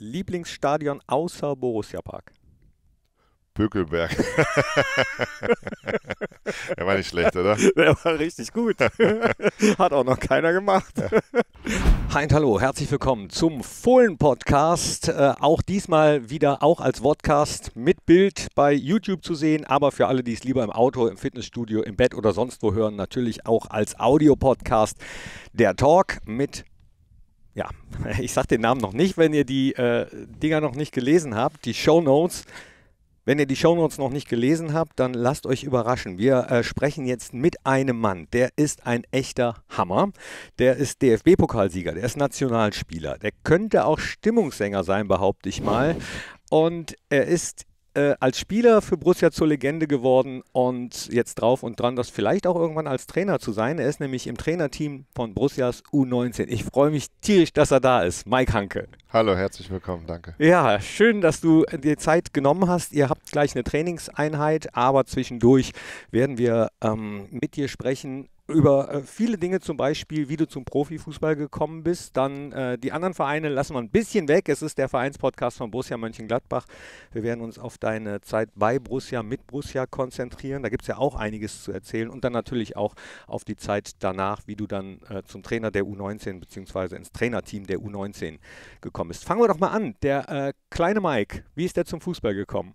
Lieblingsstadion außer Borussia Park? Bökelberg. Der war nicht schlecht, oder? Der war richtig gut. Hat auch noch keiner gemacht. Ja. Hein, hallo, herzlich willkommen zum Fohlen-Podcast. Äh, auch diesmal wieder auch als Podcast mit Bild bei YouTube zu sehen, aber für alle, die es lieber im Auto, im Fitnessstudio, im Bett oder sonst wo hören, natürlich auch als Audiopodcast. Der Talk mit ja, ich sage den Namen noch nicht, wenn ihr die äh, Dinger noch nicht gelesen habt, die Show Notes. Wenn ihr die Shownotes noch nicht gelesen habt, dann lasst euch überraschen. Wir äh, sprechen jetzt mit einem Mann, der ist ein echter Hammer. Der ist DFB-Pokalsieger, der ist Nationalspieler, der könnte auch Stimmungssänger sein, behaupte ich mal. Und er ist äh, als Spieler für Borussia zur Legende geworden und jetzt drauf und dran, das vielleicht auch irgendwann als Trainer zu sein. Er ist nämlich im Trainerteam von Borussias U19. Ich freue mich tierisch, dass er da ist. Mike Hanke. Hallo, herzlich willkommen, danke. Ja, schön, dass du dir Zeit genommen hast. Ihr habt gleich eine Trainingseinheit, aber zwischendurch werden wir ähm, mit dir sprechen über äh, viele Dinge, zum Beispiel, wie du zum Profifußball gekommen bist. Dann äh, die anderen Vereine lassen wir ein bisschen weg. Es ist der Vereinspodcast von Borussia Mönchengladbach. Wir werden uns auf deine Zeit bei Borussia, mit Borussia konzentrieren. Da gibt es ja auch einiges zu erzählen. Und dann natürlich auch auf die Zeit danach, wie du dann äh, zum Trainer der U19 bzw. ins Trainerteam der U19 gekommen bist. Fangen wir doch mal an. Der äh, kleine Mike, wie ist der zum Fußball gekommen?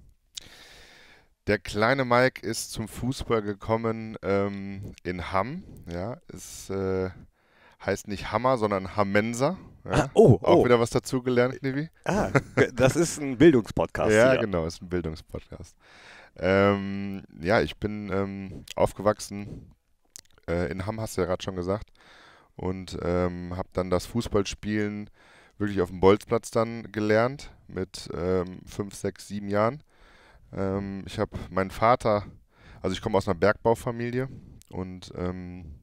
Der kleine Mike ist zum Fußball gekommen ähm, in Hamm. Ja, es äh, heißt nicht Hammer, sondern Hammenser. Ja. Ah, oh, Auch oh. wieder was dazugelernt, Knivi. Ah, das ist ein Bildungspodcast. ja, ja, genau, ist ein Bildungspodcast. Ähm, ja, ich bin ähm, aufgewachsen äh, in Hamm, hast du ja gerade schon gesagt. Und ähm, habe dann das Fußballspielen wirklich auf dem Bolzplatz dann gelernt mit ähm, fünf, sechs, sieben Jahren ähm, ich habe meinen Vater, also ich komme aus einer Bergbaufamilie und ähm,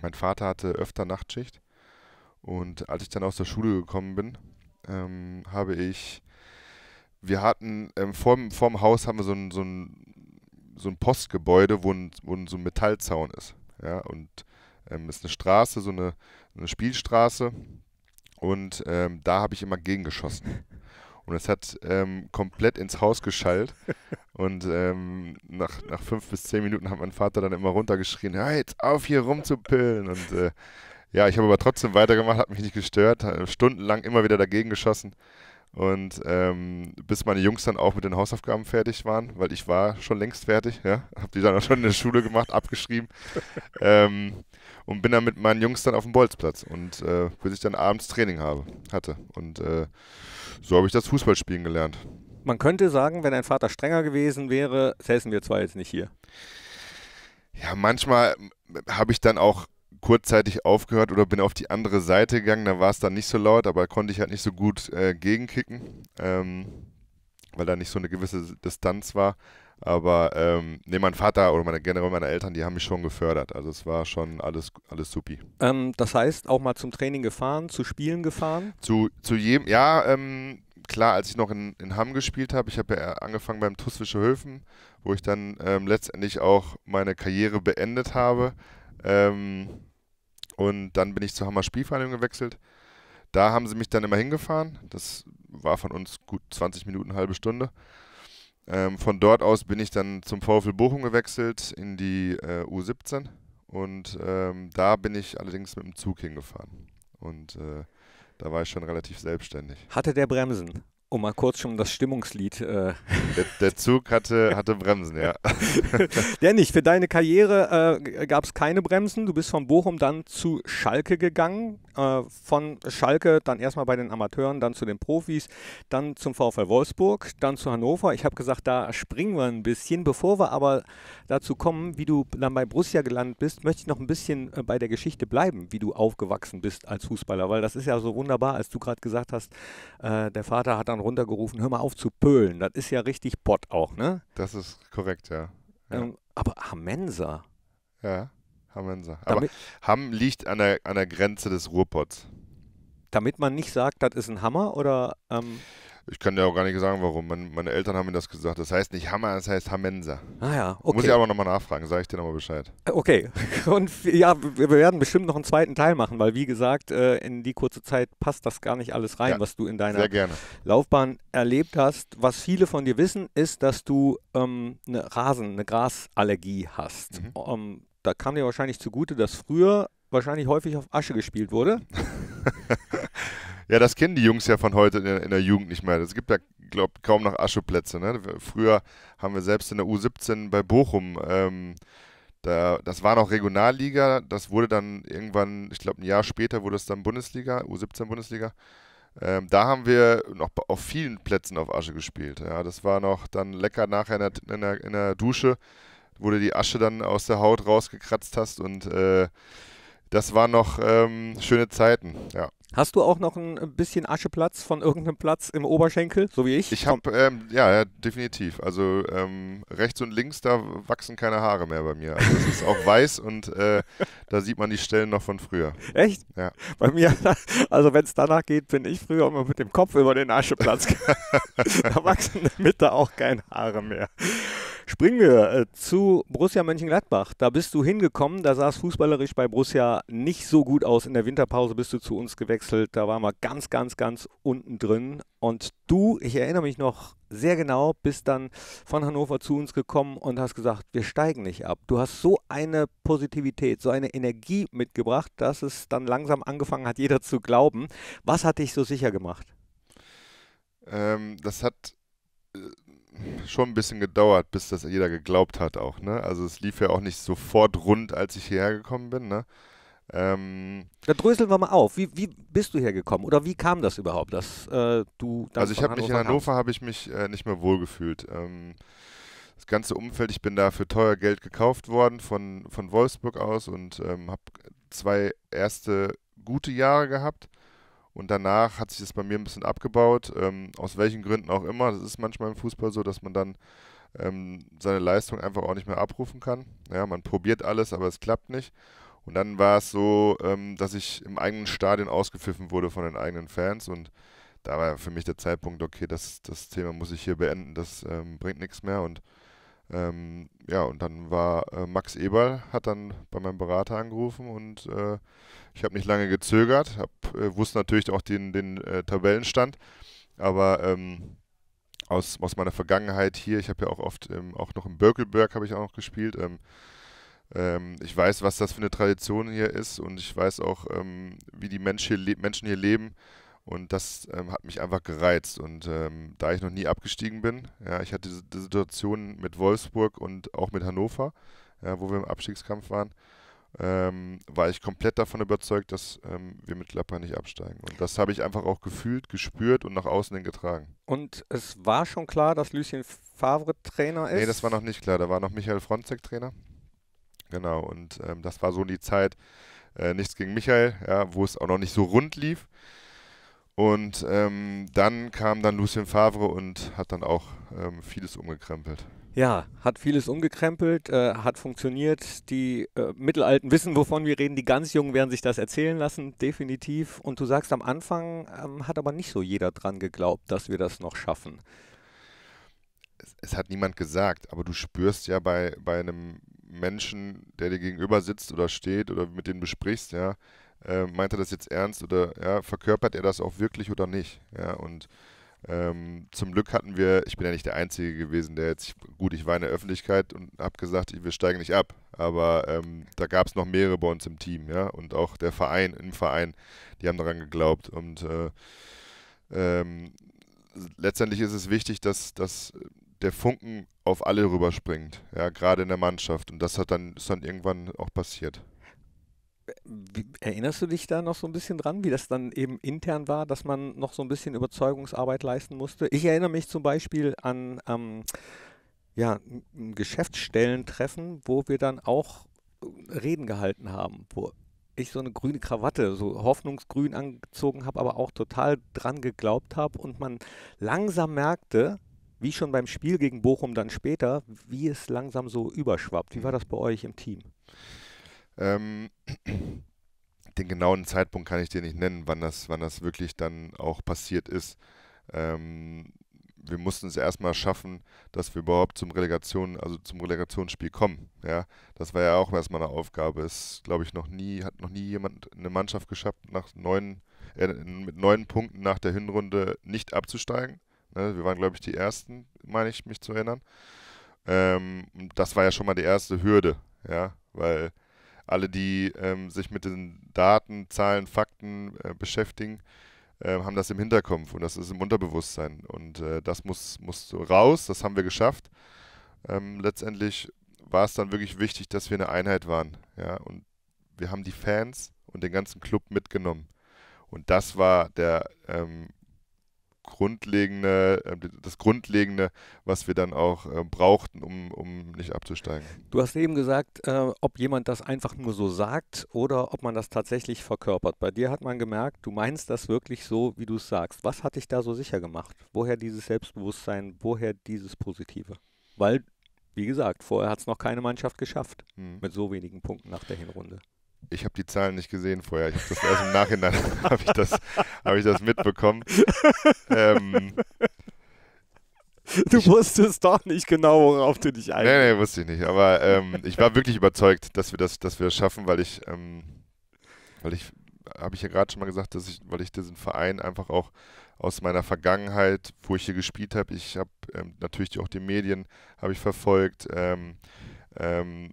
mein Vater hatte öfter Nachtschicht. Und als ich dann aus der Schule gekommen bin, ähm, habe ich, wir hatten, ähm, vor, vor dem Haus haben wir so ein, so ein, so ein Postgebäude, wo, ein, wo ein, so ein Metallzaun ist. Ja, und ähm, ist eine Straße, so eine, eine Spielstraße. Und ähm, da habe ich immer gegengeschossen. Und es hat ähm, komplett ins Haus geschallt. Und ähm, nach, nach fünf bis zehn Minuten hat mein Vater dann immer runtergeschrien, ja, jetzt auf hier rumzupillen. Und äh, ja, ich habe aber trotzdem weitergemacht, hat mich nicht gestört, äh, stundenlang immer wieder dagegen geschossen. Und ähm, bis meine Jungs dann auch mit den Hausaufgaben fertig waren, weil ich war schon längst fertig, ja, habe die dann auch schon in der Schule gemacht, abgeschrieben ähm, und bin dann mit meinen Jungs dann auf dem Bolzplatz und äh, bis ich dann abends Training habe, hatte. Und äh, so habe ich das Fußballspielen gelernt. Man könnte sagen, wenn dein Vater strenger gewesen wäre, säßen wir zwar jetzt nicht hier. Ja, manchmal ähm, habe ich dann auch kurzzeitig aufgehört oder bin auf die andere Seite gegangen. Da war es dann nicht so laut, aber konnte ich halt nicht so gut äh, gegenkicken, ähm, weil da nicht so eine gewisse Distanz war. Aber ähm, nee, mein Vater oder meine, generell meine Eltern, die haben mich schon gefördert. Also es war schon alles, alles supi. Ähm, das heißt, auch mal zum Training gefahren, zu Spielen gefahren? Zu, zu jedem, ja, ähm, klar, als ich noch in, in Hamm gespielt habe, ich habe ja angefangen beim TuS Höfen, wo ich dann ähm, letztendlich auch meine Karriere beendet habe. Ähm, und dann bin ich zur Hammer Spielvereinigung gewechselt. Da haben sie mich dann immer hingefahren. Das war von uns gut 20 Minuten, halbe Stunde. Ähm, von dort aus bin ich dann zum VfL Bochum gewechselt in die äh, U17. Und ähm, da bin ich allerdings mit dem Zug hingefahren. Und äh, da war ich schon relativ selbstständig. Hatte der Bremsen? Um oh, mal kurz schon das Stimmungslied. Äh. Der, der, Zug hatte, hatte Bremsen, ja. der nicht. Für deine Karriere äh, gab es keine Bremsen. Du bist von Bochum dann zu Schalke gegangen. Äh, von Schalke dann erstmal bei den Amateuren, dann zu den Profis, dann zum VfL Wolfsburg, dann zu Hannover. Ich habe gesagt, da springen wir ein bisschen. Bevor wir aber dazu kommen, wie du dann bei Borussia gelandet bist, möchte ich noch ein bisschen äh, bei der Geschichte bleiben, wie du aufgewachsen bist als Fußballer. Weil das ist ja so wunderbar, als du gerade gesagt hast, äh, der Vater hat dann runtergerufen, hör mal auf zu pölen. Das ist ja richtig Pott auch, ne? Das ist korrekt, ja. ja. Ähm, aber Hamensa. Ja, Hamensa. Aber damit, Hamm liegt an der, an der Grenze des Ruhrpots. Damit man nicht sagt, das ist ein Hammer oder. Ähm ich kann dir auch gar nicht sagen, warum. meine Eltern haben mir das gesagt. Das heißt nicht Hammer, das heißt Hamensa. Ah ja, okay. Muss ich aber nochmal nachfragen, sage ich dir nochmal Bescheid. Äh, okay. Und ja, wir werden bestimmt noch einen zweiten Teil machen, weil wie gesagt, äh, in die kurze Zeit passt das gar nicht alles rein, ja, was du in deiner Laufbahn erlebt hast. Was viele von dir wissen, ist, dass du ähm, eine Rasen, eine Grasallergie hast. Mhm. Ähm, da kam dir wahrscheinlich zugute, dass früher wahrscheinlich häufig auf Asche gespielt wurde. Ja, das kennen die Jungs ja von heute in der, in der Jugend nicht mehr. Es gibt ja, glaube kaum noch Ascheplätze. Ne? Früher haben wir selbst in der U17 bei Bochum, ähm, da, das war noch Regionalliga, das wurde dann irgendwann, ich glaube ein Jahr später wurde es dann Bundesliga, U17 Bundesliga. Ähm, da haben wir noch auf vielen Plätzen auf Asche gespielt. Ja, das war noch dann lecker nachher in der, in der, in der Dusche, wo du die Asche dann aus der Haut rausgekratzt hast und äh, das waren noch ähm, schöne Zeiten, ja. Hast du auch noch ein bisschen Ascheplatz von irgendeinem Platz im Oberschenkel, so wie ich? Ich habe, ähm, ja, ja, definitiv. Also ähm, rechts und links, da wachsen keine Haare mehr bei mir. Also es ist auch weiß und äh, da sieht man die Stellen noch von früher. Echt? Ja. Bei mir, also wenn es danach geht, bin ich früher immer mit dem Kopf über den Ascheplatz. da wachsen in der Mitte auch keine Haare mehr. Springen wir äh, zu Borussia Mönchengladbach. Da bist du hingekommen, da sah es fußballerisch bei Borussia nicht so gut aus. In der Winterpause bist du zu uns gewechselt, da waren wir ganz, ganz, ganz unten drin. Und du, ich erinnere mich noch sehr genau, bist dann von Hannover zu uns gekommen und hast gesagt, wir steigen nicht ab. Du hast so eine Positivität, so eine Energie mitgebracht, dass es dann langsam angefangen hat, jeder zu glauben. Was hat dich so sicher gemacht? Ähm, das hat äh, schon ein bisschen gedauert, bis das jeder geglaubt hat auch, ne? Also es lief ja auch nicht sofort rund, als ich hierher gekommen bin, ne? Ähm, da dröseln wir mal auf. Wie, wie bist du hergekommen oder wie kam das überhaupt, dass äh, du Also ich habe mich in Hannover habe ich mich äh, nicht mehr wohlgefühlt. Ähm, das ganze Umfeld, ich bin da für teuer Geld gekauft worden von, von Wolfsburg aus und ähm, habe zwei erste gute Jahre gehabt und danach hat sich das bei mir ein bisschen abgebaut, ähm, aus welchen Gründen auch immer. Das ist manchmal im Fußball so, dass man dann ähm, seine Leistung einfach auch nicht mehr abrufen kann. Ja, man probiert alles, aber es klappt nicht. Und dann war es so, ähm, dass ich im eigenen Stadion ausgepfiffen wurde von den eigenen Fans. Und da war für mich der Zeitpunkt, okay, das, das Thema muss ich hier beenden, das ähm, bringt nichts mehr. Und ähm, ja, und dann war äh, Max Eberl, hat dann bei meinem Berater angerufen und äh, ich habe nicht lange gezögert, hab, äh, wusste natürlich auch den, den äh, Tabellenstand, aber ähm, aus, aus meiner Vergangenheit hier, ich habe ja auch oft, ähm, auch noch in Birkelberg habe ich auch noch gespielt, ähm, ähm, ich weiß, was das für eine Tradition hier ist und ich weiß auch, ähm, wie die Menschen hier, Menschen hier leben und das ähm, hat mich einfach gereizt. Und ähm, da ich noch nie abgestiegen bin, ja, ich hatte die Situation mit Wolfsburg und auch mit Hannover, ja, wo wir im Abstiegskampf waren, ähm, war ich komplett davon überzeugt, dass ähm, wir mit Klapper nicht absteigen. Und das habe ich einfach auch gefühlt, gespürt und nach außen hin getragen. Und es war schon klar, dass Lucien Favre Trainer ist? Nee, das war noch nicht klar. Da war noch Michael Fronzek Trainer. Genau, und ähm, das war so die Zeit, äh, nichts gegen Michael, ja, wo es auch noch nicht so rund lief. Und ähm, dann kam dann Lucien Favre und hat dann auch ähm, vieles umgekrempelt. Ja, hat vieles umgekrempelt, äh, hat funktioniert. Die äh, Mittelalten wissen, wovon wir reden. Die ganz Jungen werden sich das erzählen lassen, definitiv. Und du sagst, am Anfang ähm, hat aber nicht so jeder dran geglaubt, dass wir das noch schaffen. Es, es, hat niemand gesagt, aber du spürst ja bei, bei einem Menschen, der dir gegenüber sitzt oder steht oder mit dem besprichst, ja, äh, meint er das jetzt ernst oder ja, verkörpert er das auch wirklich oder nicht? Ja, und ähm, zum Glück hatten wir, ich bin ja nicht der Einzige gewesen, der jetzt, gut, ich war in der Öffentlichkeit und habe gesagt, wir steigen nicht ab. Aber ähm, da gab es noch mehrere bei uns im Team, ja, und auch der Verein, im Verein, die haben daran geglaubt. Und äh, ähm, letztendlich ist es wichtig, dass, dass der Funken auf alle rüberspringt, ja, gerade in der Mannschaft. Und das hat dann, ist dann irgendwann auch passiert erinnerst du dich da noch so ein bisschen dran, wie das dann eben intern war, dass man noch so ein bisschen Überzeugungsarbeit leisten musste? Ich erinnere mich zum Beispiel an ähm, ja, Geschäftsstellentreffen, wo wir dann auch äh, Reden gehalten haben, wo ich so eine grüne Krawatte, so hoffnungsgrün angezogen habe, aber auch total dran geglaubt habe und man langsam merkte, wie schon beim Spiel gegen Bochum dann später, wie es langsam so überschwappt. Wie war das bei euch im Team? Ähm, den genauen Zeitpunkt kann ich dir nicht nennen, wann das, wann das wirklich dann auch passiert ist. Ähm, wir mussten es erstmal schaffen, dass wir überhaupt zum Relegation, also zum Relegationsspiel kommen. Ja, das war ja auch erstmal eine Aufgabe. Es, glaube ich, noch nie, hat noch nie jemand eine Mannschaft geschafft, nach neun, äh, mit neun Punkten nach der Hinrunde nicht abzusteigen. Ne, wir waren, glaube ich, die ersten, meine ich, mich zu erinnern. Ähm, das war ja schon mal die erste Hürde, ja, weil alle, die ähm, sich mit den Daten, Zahlen, Fakten äh, beschäftigen, äh, haben das im Hinterkopf und das ist im Unterbewusstsein. Und äh, das muss, muss raus, das haben wir geschafft. Ähm, letztendlich war es dann wirklich wichtig, dass wir eine Einheit waren. Ja? Und wir haben die Fans und den ganzen Club mitgenommen. Und das war der ähm, grundlegende, ähm, das Grundlegende, was wir dann auch ähm, brauchten, um, um nicht abzusteigen. Du hast eben gesagt, äh, ob jemand das einfach nur so sagt oder ob man das tatsächlich verkörpert. Bei dir hat man gemerkt, du meinst das wirklich so, wie du es sagst. Was hat dich da so sicher gemacht? Woher dieses Selbstbewusstsein? Woher dieses Positive? Weil, wie gesagt, vorher hat es noch keine Mannschaft geschafft hm. mit so wenigen Punkten nach der Hinrunde. Ich habe die Zahlen nicht gesehen vorher. Ich habe das erst im Nachhinein habe ich das, hab ich das mitbekommen. ähm, du ich, wusstest doch nicht genau, worauf du dich einlässt. Nee, nee, wusste ich nicht. Aber ähm, ich war wirklich überzeugt, dass wir das, dass wir das schaffen, weil ich, ähm, weil ich, habe ich ja gerade schon mal gesagt, dass ich, weil ich diesen Verein einfach auch aus meiner Vergangenheit, wo ich hier gespielt habe, ich habe ähm, natürlich auch die Medien habe ich verfolgt. Ähm, ähm,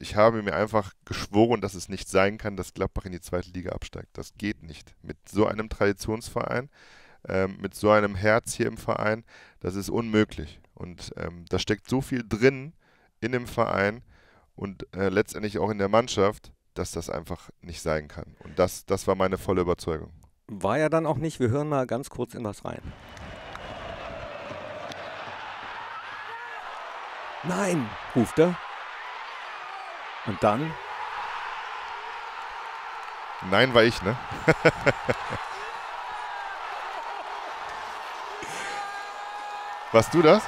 ich habe mir einfach geschworen, dass es nicht sein kann, dass Gladbach in die zweite Liga absteigt. Das geht nicht. Mit so einem Traditionsverein, ähm, mit so einem Herz hier im Verein, das ist unmöglich. Und ähm, da steckt so viel drin in dem Verein und äh, letztendlich auch in der Mannschaft, dass das einfach nicht sein kann. Und das, das war meine volle Überzeugung. War ja dann auch nicht. Wir hören mal ganz kurz in was rein. Nein, ruft er und dann? Nein, war ich, ne? Warst du das?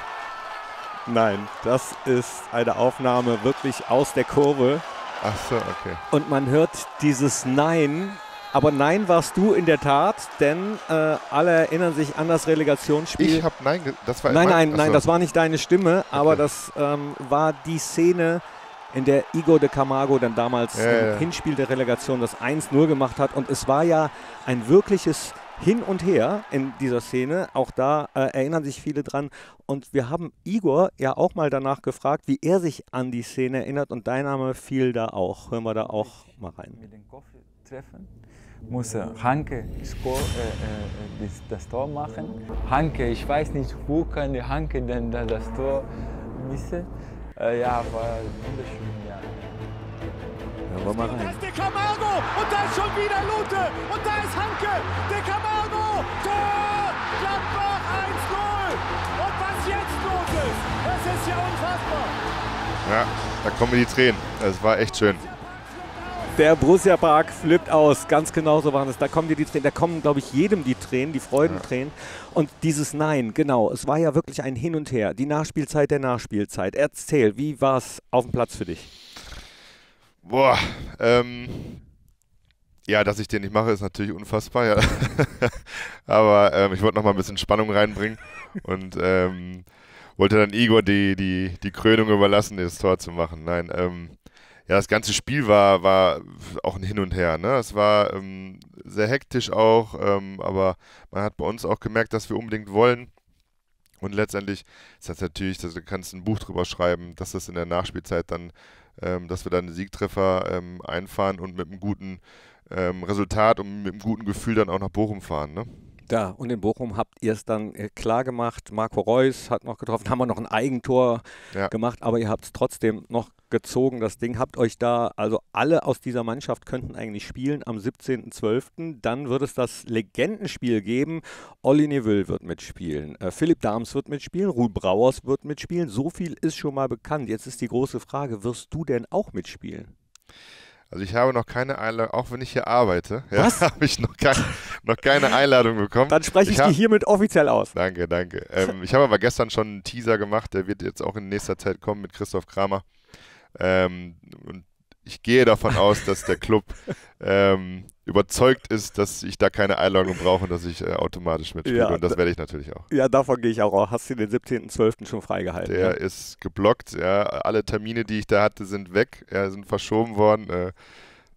Nein, das ist eine Aufnahme wirklich aus der Kurve. Ach so, okay. Und man hört dieses Nein, aber Nein warst du in der Tat, denn äh, alle erinnern sich an das Relegationsspiel. Ich habe Nein, das war nein, nein, nein, so. das war nicht deine Stimme, aber okay. das ähm, war die Szene, in der Igor de Camargo dann damals ja, im ja. Hinspiel der Relegation das 1-0 gemacht hat. Und es war ja ein wirkliches hin und her in dieser Szene. Auch da äh, erinnern sich viele dran. Und wir haben Igor ja auch mal danach gefragt, wie er sich an die Szene erinnert. Und dein Name fiel da auch. Hören wir da auch mal rein. Mit dem Kopf treffen muss Hanke score, äh, äh, das, Tor machen. Hanke, ich weiß nicht, wo kann der Hanke denn da das Tor missen? Äh, ja, war wunderschön, ja. ja wollen wir rein. Da ist De Camargo und da ist schon wieder Lute und da ist Hanke. De Camargo, Tor, Gladbach 1-0. Und was jetzt los ist, das ist ja unfassbar. Ja, da kommen die Tränen. Es war echt schön. Der Borussia Park flippt aus. Ganz genau so waren es. Da kommen dir die Tränen. Da kommen, glaube ich, jedem die Tränen, die Freudentränen. Ja. Und dieses Nein, genau. Es war ja wirklich ein Hin und Her. Die Nachspielzeit der Nachspielzeit. Erzähl, wie war es auf dem Platz für dich? Boah, ähm, ja, dass ich den nicht mache, ist natürlich unfassbar. Ja. Aber ähm, ich wollte noch mal ein bisschen Spannung reinbringen und ähm, wollte dann Igor die, die, die Krönung überlassen, das Tor zu machen. Nein, ähm, ja, das ganze Spiel war, war auch ein Hin und Her. Ne? Es war ähm, sehr hektisch auch, ähm, aber man hat bei uns auch gemerkt, dass wir unbedingt wollen. Und letztendlich ist das natürlich, dass du kannst ein Buch drüber schreiben, dass das in der Nachspielzeit dann, ähm, dass wir dann einen Siegtreffer ähm, einfahren und mit einem guten ähm, Resultat und mit einem guten Gefühl dann auch nach Bochum fahren. Ne? Ja, und in Bochum habt ihr es dann äh, klar gemacht. Marco Reus hat noch getroffen, haben wir noch ein Eigentor ja. gemacht, aber ihr habt es trotzdem noch gezogen, das Ding. Habt euch da, also alle aus dieser Mannschaft könnten eigentlich spielen am 17.12. Dann wird es das Legendenspiel geben. Olli Neville wird mitspielen, äh, Philipp Dahms wird mitspielen, Ruhl Brauers wird mitspielen. So viel ist schon mal bekannt. Jetzt ist die große Frage, wirst du denn auch mitspielen? Also ich habe noch keine Einladung, auch wenn ich hier arbeite, ja, habe ich noch, kein, noch, keine Einladung bekommen. Dann spreche ich, ich die hiermit offiziell aus. Danke, danke. Ähm, ich habe aber gestern schon einen Teaser gemacht, der wird jetzt auch in nächster Zeit kommen mit Christoph Kramer. Ähm, und ich gehe davon aus, dass der Club ähm, überzeugt ist, dass ich da keine Einloggung brauche und dass ich äh, automatisch mitspiele. Ja, und das werde ich natürlich auch. Ja, davon gehe ich auch. Aus. Hast du den 17.12. schon freigehalten? Der ne? ist geblockt. Ja. Alle Termine, die ich da hatte, sind weg, ja, sind verschoben worden. Äh,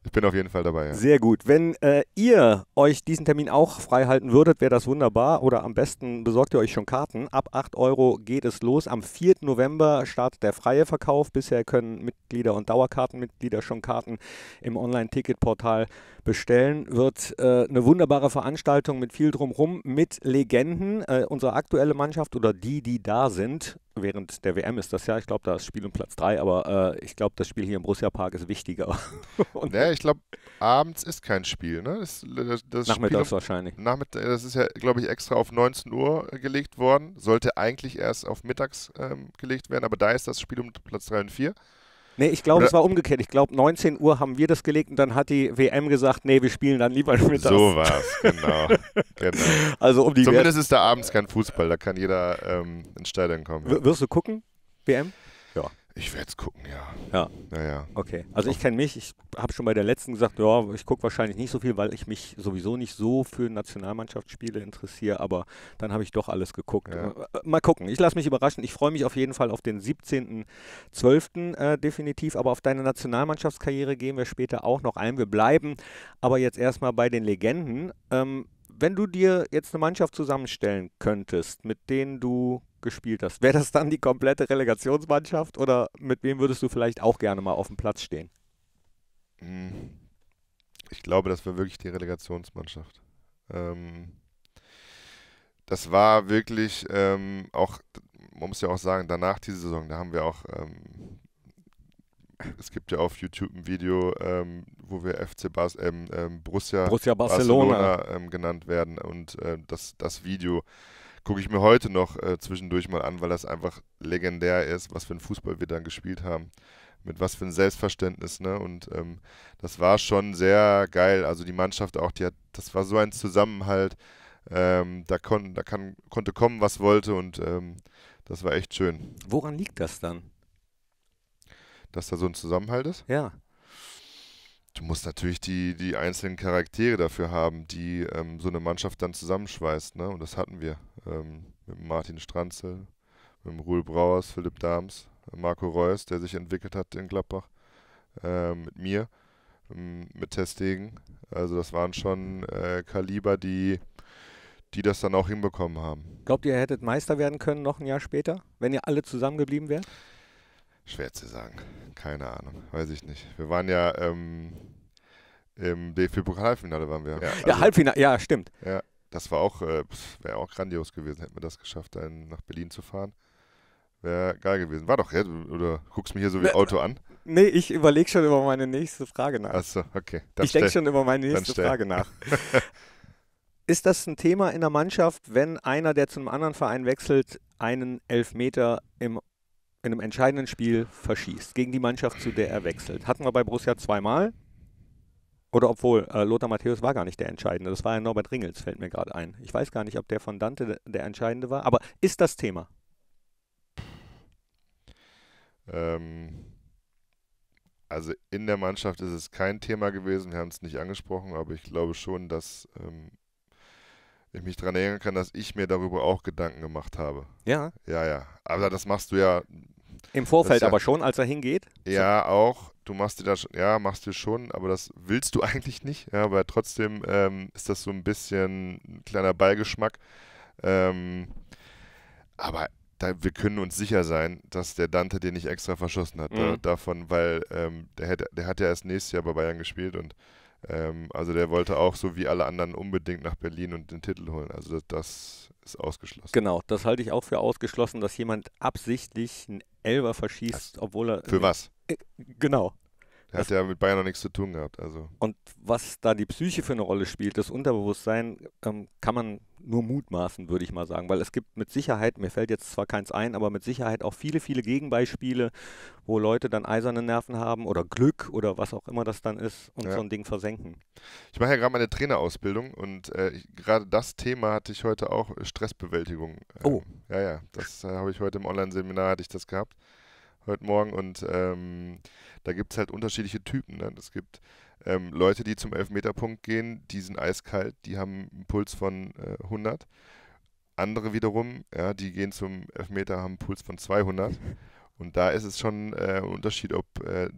ich bin auf jeden Fall dabei. Ja. Sehr gut. Wenn äh, ihr euch diesen Termin auch freihalten würdet, wäre das wunderbar. Oder am besten besorgt ihr euch schon Karten. Ab 8 Euro geht es los. Am 4. November startet der freie Verkauf. Bisher können Mitglieder und Dauerkartenmitglieder schon Karten im Online-Ticket-Portal bestellen. Wird äh, eine wunderbare Veranstaltung mit viel drumherum, mit Legenden. Äh, unsere aktuelle Mannschaft oder die, die da sind, während der WM ist das ja, ich glaube, da ist Spiel um Platz 3, aber äh, ich glaube, das Spiel hier im Borussia Park ist wichtiger. Und ja, ich glaube, abends ist kein Spiel, ne? Das, das, das Nachmittags Spiel um, wahrscheinlich. Nachmittag, das ist ja, glaube ich, extra auf 19 Uhr gelegt worden. Sollte eigentlich erst auf mittags ähm, gelegt werden, aber da ist das Spiel um Platz 3 und 4. Nee, ich glaube, es war umgekehrt. Ich glaube, 19 Uhr haben wir das gelegt und dann hat die WM gesagt, nee, wir spielen dann lieber mittags. So war es, genau. genau. Also um die Zumindest Wert ist da abends kein Fußball, da kann jeder ähm, ins Stadion kommen. Ja. Wirst du gucken, WM? Ich werde es gucken, ja. Ja. Naja. Okay. Also ich kenne mich, ich habe schon bei der letzten gesagt, ja, ich gucke wahrscheinlich nicht so viel, weil ich mich sowieso nicht so für Nationalmannschaftsspiele interessiere, aber dann habe ich doch alles geguckt. Ja. Äh, mal gucken. Ich lasse mich überraschen. Ich freue mich auf jeden Fall auf den 17.12. Äh, definitiv, aber auf deine Nationalmannschaftskarriere gehen wir später auch noch ein. Wir bleiben aber jetzt erstmal bei den Legenden. Ähm, wenn du dir jetzt eine Mannschaft zusammenstellen könntest, mit denen du gespielt hast. Wäre das dann die komplette Relegationsmannschaft oder mit wem würdest du vielleicht auch gerne mal auf dem Platz stehen? Hm. Ich glaube, das wäre wirklich die Relegationsmannschaft. Ähm, das war wirklich ähm, auch, man muss ja auch sagen, danach diese Saison, da haben wir auch, ähm, es gibt ja auf YouTube ein Video, ähm, wo wir FC Bas ähm, ähm, Borussia, Borussia, Barcelona, Barcelona genannt werden und äh, das, das Video gucke ich mir heute noch äh, zwischendurch mal an, weil das einfach legendär ist, was für ein Fußball wir dann gespielt haben. Mit was für ein Selbstverständnis, ne? Und ähm, das war schon sehr geil. Also die Mannschaft auch, die hat, das war so ein Zusammenhalt. Ähm, da kon, da kann, konnte kommen, was wollte und ähm, das war echt schön. Woran liegt das dann? Dass da so ein Zusammenhalt ist? Ja du musst natürlich die, die einzelnen Charaktere dafür haben, die ähm, so eine Mannschaft dann zusammenschweißt. Ne? Und das hatten wir ähm, mit Martin Stranzel, mit Ruhl Brauers, Philipp Dahms, Marco Reus, der sich entwickelt hat in Gladbach, äh, mit mir, ähm, mit Testegen. Also das waren schon äh, Kaliber, die, die das dann auch hinbekommen haben. Glaubt ihr, ihr hättet Meister werden können noch ein Jahr später, wenn ihr alle zusammengeblieben wärt? Schwer zu sagen. Keine Ahnung. Weiß ich nicht. Wir waren ja ähm, im DFB-Pokal-Halbfinale waren wir. Ja, also, ja Halbfinale, ja, stimmt. Ja, das war auch, äh, wäre auch grandios gewesen, hätten wir das geschafft, einen nach Berlin zu fahren. Wäre geil gewesen. War doch, ja, oder guckst du mir hier so wie Auto an? Nee, ich überlege schon über meine nächste Frage nach. Achso, okay. Dann ich denke schon über meine nächste Frage nach. Ist das ein Thema in der Mannschaft, wenn einer, der zu einem anderen Verein wechselt, einen Elfmeter im in einem entscheidenden Spiel verschießt, gegen die Mannschaft, zu der er wechselt. Hatten wir bei Borussia zweimal. Oder obwohl, äh, Lothar Matthäus war gar nicht der Entscheidende. Das war ja Norbert Ringels, fällt mir gerade ein. Ich weiß gar nicht, ob der von Dante der Entscheidende war, aber ist das Thema? Ähm, also in der Mannschaft ist es kein Thema gewesen, wir haben es nicht angesprochen, aber ich glaube schon, dass ähm, ich mich daran erinnern kann, dass ich mir darüber auch Gedanken gemacht habe. Ja. Ja, ja. Aber das machst du ja im Vorfeld ja, aber schon, als er hingeht? Ja, so. auch. Du machst dir das, ja, machst dir schon, aber das willst du eigentlich nicht. Ja, aber trotzdem ähm, ist das so ein bisschen ein kleiner Beigeschmack. Ähm, aber da, wir können uns sicher sein, dass der Dante den nicht extra verschossen hat. Mhm. Da, davon, weil ähm, der, hätte, der hat ja erst nächstes Jahr bei Bayern gespielt und ähm, also der wollte auch so wie alle anderen unbedingt nach Berlin und den Titel holen. Also das ist ausgeschlossen. Genau, das halte ich auch für ausgeschlossen, dass jemand absichtlich einen Elber verschießt, das obwohl er. Für äh, was? Äh, genau. Hat das, ja mit Bayern noch nichts zu tun gehabt. Also. Und was da die Psyche für eine Rolle spielt, das Unterbewusstsein, ähm, kann man nur mutmaßen, würde ich mal sagen, weil es gibt mit Sicherheit, mir fällt jetzt zwar keins ein, aber mit Sicherheit auch viele, viele Gegenbeispiele, wo Leute dann eiserne Nerven haben oder Glück oder was auch immer das dann ist und ja. so ein Ding versenken. Ich mache ja gerade meine Trainerausbildung und äh, gerade das Thema hatte ich heute auch, äh, Stressbewältigung. Ähm, oh. ja, ja, das äh, habe ich heute im Online-Seminar, hatte ich das gehabt, heute Morgen und ähm, da gibt es halt unterschiedliche Typen. Ne? Es gibt ähm, Leute, die zum Elfmeterpunkt gehen, die sind eiskalt, die haben einen Puls von äh, 100. Andere wiederum, ja, die gehen zum Elfmeter, haben einen Puls von 200. Und da ist es schon äh, ein Unterschied, ob äh,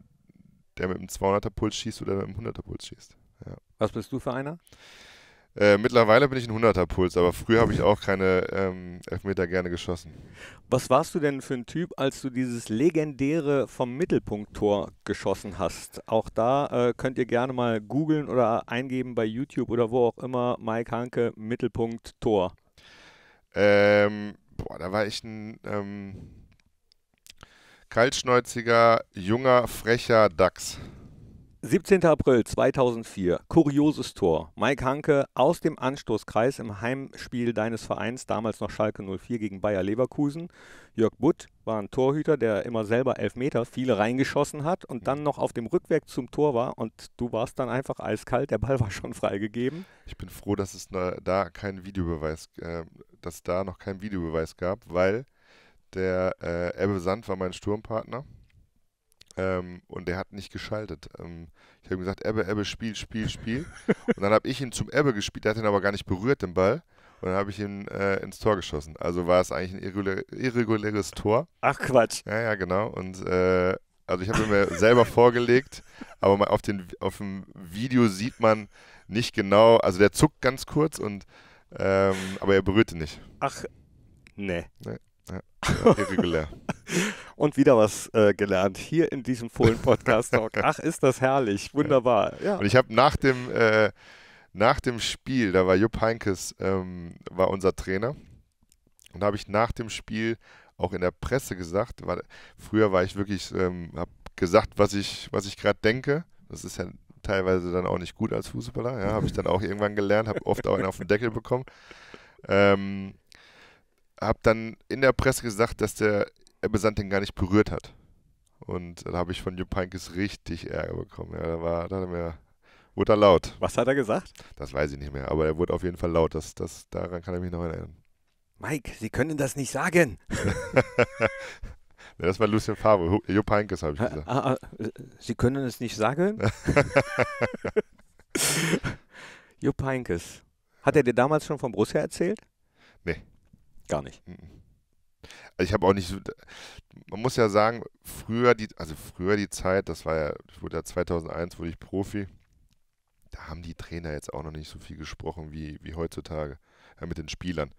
der mit einem 200er Puls schießt oder mit einem 100er Puls schießt. Ja. Was bist du für einer? Äh, mittlerweile bin ich ein 100er Puls, aber früher habe ich auch keine ähm, Elfmeter gerne geschossen. Was warst du denn für ein Typ, als du dieses legendäre vom Mittelpunkt-Tor geschossen hast? Auch da äh, könnt ihr gerne mal googeln oder eingeben bei YouTube oder wo auch immer Mike Hanke Mittelpunkt-Tor. Ähm, boah, da war ich ein ähm, kaltschnäuziger, junger, frecher Dachs. 17. April 2004, kurioses Tor. Mike Hanke aus dem Anstoßkreis im Heimspiel deines Vereins, damals noch Schalke 04 gegen Bayer Leverkusen. Jörg Butt war ein Torhüter, der immer selber Elfmeter viele reingeschossen hat und dann noch auf dem Rückweg zum Tor war und du warst dann einfach eiskalt, der Ball war schon freigegeben. Ich bin froh, dass es da keinen Videobeweis, äh, dass da noch keinen Videobeweis gab, weil der äh, Ebbe Sand war mein Sturmpartner ähm, und der hat nicht geschaltet. Ähm, ich habe ihm gesagt, Ebbe, Ebbe, Spiel, Spiel, Spiel. und dann habe ich ihn zum Ebbe gespielt, der hat ihn aber gar nicht berührt, den Ball. Und dann habe ich ihn äh, ins Tor geschossen. Also war es eigentlich ein irreguläres Tor. Ach Quatsch. Ja, ja, genau. Und äh, also ich habe mir selber vorgelegt, aber auf, den, auf dem Video sieht man nicht genau, also der zuckt ganz kurz und ähm, aber er berührte nicht. Ach, nee. Nee, ja, irregulär. und wieder was äh, gelernt hier in diesem Fohlen Podcast Talk. Ach, ist das herrlich, wunderbar. Ja. Und ich habe nach dem äh, nach dem Spiel, da war Jupp Heinkes ähm, war unser Trainer und habe ich nach dem Spiel auch in der Presse gesagt, war, früher war ich wirklich ähm, habe gesagt, was ich was ich gerade denke. Das ist ja teilweise dann auch nicht gut als Fußballer. Ja, habe ich dann auch irgendwann gelernt, habe oft auch einen auf den Deckel bekommen. Ähm, habe dann in der Presse gesagt, dass der Ebbe äh, Sanding gar nicht berührt hat. Und da habe ich von Jupp Heynckes richtig Ärger bekommen. Ja, da, war, da hat er mir, wurde er laut. Was hat er gesagt? Das weiß ich nicht mehr, aber er wurde auf jeden Fall laut. Das, das, daran kann er mich noch erinnern. Mike, Sie können das nicht sagen. das war Lucien Favre. Jupp Heynckes habe ich gesagt. Sie können es nicht sagen? Jupp Heynckes. Hat er dir damals schon von Borussia erzählt? Nee. Gar nicht. Mm -mm. Also ich habe auch nicht, so, man muss ja sagen, früher die, also früher die Zeit, das war ja, ich wurde ja 2001, wurde ich Profi, da haben die Trainer jetzt auch noch nicht so viel gesprochen wie, wie heutzutage ja, mit den Spielern.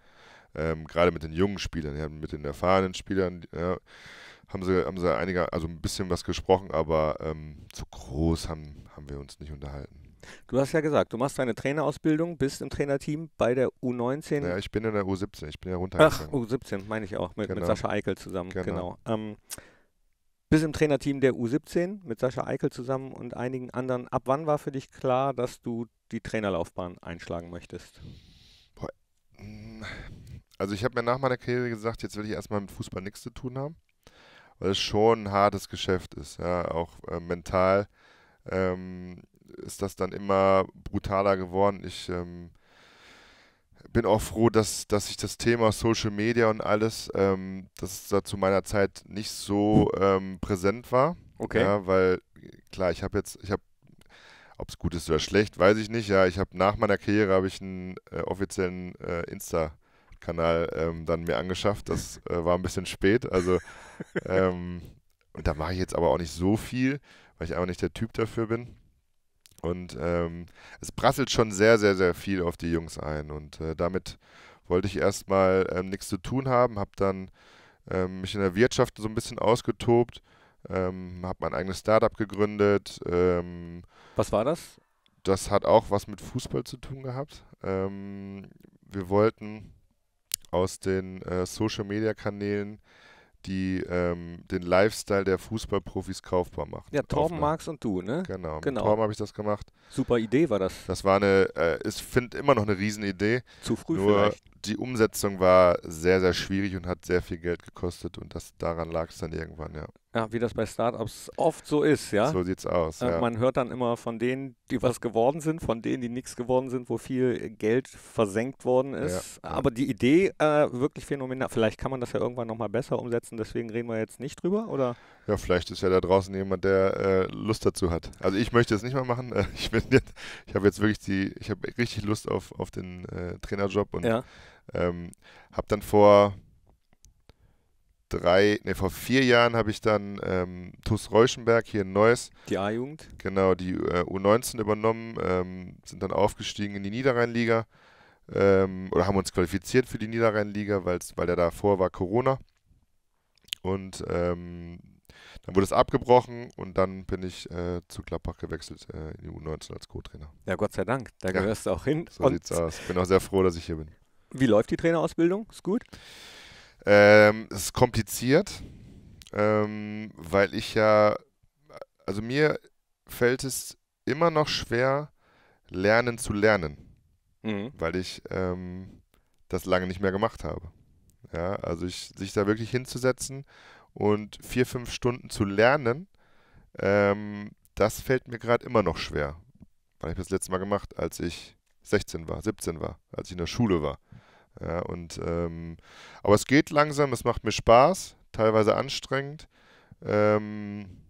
Ähm, Gerade mit den jungen Spielern, ja, mit den erfahrenen Spielern ja, haben sie, haben sie einige, also ein bisschen was gesprochen, aber ähm, zu groß haben, haben wir uns nicht unterhalten. Du hast ja gesagt, du machst deine Trainerausbildung, bist im Trainerteam bei der U19. Ja, ich bin in der U17, ich bin ja runtergegangen. Ach, U17, meine ich auch, mit, genau. mit Sascha Eickel zusammen. Genau. genau. Ähm, bist im Trainerteam der U17 mit Sascha Eickel zusammen und einigen anderen. Ab wann war für dich klar, dass du die Trainerlaufbahn einschlagen möchtest? Boah. Mm, also ich habe mir nach meiner Karriere gesagt, jetzt will ich erstmal mit Fußball nichts zu tun haben, weil es schon ein hartes Geschäft ist, ja, auch äh, mental. Ähm, ist das dann immer brutaler geworden. Ich ähm, bin auch froh, dass, dass ich das Thema Social Media und alles, ähm, dass da zu meiner Zeit nicht so ähm, präsent war. Okay. Ja, weil klar, ich habe jetzt, ich habe, ob es gut ist oder schlecht, weiß ich nicht. Ja, ich habe nach meiner Karriere habe ich einen äh, offiziellen äh, Insta. Kanal ähm, dann mir angeschafft. Das äh, war ein bisschen spät. Also, ähm, und da mache ich jetzt aber auch nicht so viel, weil ich einfach nicht der Typ dafür bin. Und ähm, es prasselt schon sehr, sehr, sehr viel auf die Jungs ein. Und äh, damit wollte ich erstmal ähm, nichts zu tun haben, habe dann ähm, mich in der Wirtschaft so ein bisschen ausgetobt, ähm, habe mein eigenes Startup gegründet. Ähm, was war das? Das hat auch was mit Fußball zu tun gehabt. Ähm, wir wollten aus den äh, Social-Media-Kanälen die ähm, den Lifestyle der Fußballprofis kaufbar macht. Ja, Torben Marx und du, ne? Genau, genau. mit Torben habe ich das gemacht. Super Idee war das. Das war eine, äh, ich finde immer noch eine Riesenidee. Zu früh Nur vielleicht. die Umsetzung war sehr, sehr schwierig und hat sehr viel Geld gekostet und das daran lag es dann irgendwann, ja. Ja, wie das bei Startups oft so ist, ja. So sieht's aus. Äh, ja. Man hört dann immer von denen, die was geworden sind, von denen, die nichts geworden sind, wo viel Geld versenkt worden ist. Ja. Aber die Idee äh, wirklich phänomenal. Vielleicht kann man das ja irgendwann nochmal besser umsetzen, deswegen reden wir jetzt nicht drüber, oder? Ja, vielleicht ist ja da draußen jemand, der äh, Lust dazu hat. Also ich möchte es nicht mehr machen. Äh, ich bin jetzt, ich habe jetzt wirklich die, ich habe richtig Lust auf, auf den äh, Trainerjob und ja. ähm, habe dann vor drei, nee, vor vier Jahren habe ich dann ähm, TuS Reuschenberg hier in Neuss. Die A-Jugend? Genau, die äh, U19 übernommen, ähm, sind dann aufgestiegen in die Niederrheinliga ähm, oder haben uns qualifiziert für die Niederrheinliga, weil der davor war Corona. Und ähm, dann wurde es abgebrochen und dann bin ich äh, zu Gladbach gewechselt äh, in die U19 als Co-Trainer. Ja, Gott sei Dank, da ja. gehörst du auch hin. So sieht sieht's aus. Bin auch sehr froh, dass ich hier bin. Wie läuft die Trainerausbildung? Ist gut? Ähm, es ist kompliziert, ähm, weil ich ja, also mir fällt es immer noch schwer, lernen zu lernen, mhm. weil ich ähm, das lange nicht mehr gemacht habe. Ja, also ich, sich da wirklich hinzusetzen und vier, fünf Stunden zu lernen, ähm, das fällt mir gerade immer noch schwer. Wann habe ich das letzte Mal gemacht? Als ich 16 war, 17 war, als ich in der Schule war. Ja, und, ähm, aber es geht langsam, es macht mir Spaß, teilweise anstrengend. Ähm,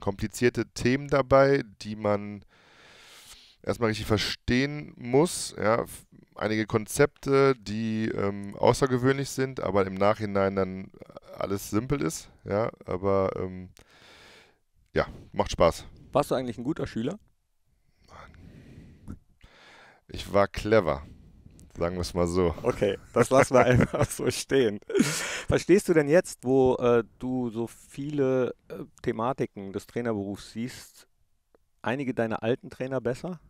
komplizierte Themen dabei, die man erstmal richtig verstehen muss. Ja, einige Konzepte, die ähm, außergewöhnlich sind, aber im Nachhinein dann alles simpel ist. Ja, aber ähm, ja, macht Spaß. Warst du eigentlich ein guter Schüler? Ich war clever. Sagen wir es mal so. Okay, das lassen wir einfach so stehen. Verstehst du denn jetzt, wo äh, du so viele äh, Thematiken des Trainerberufs siehst, einige deiner alten Trainer besser?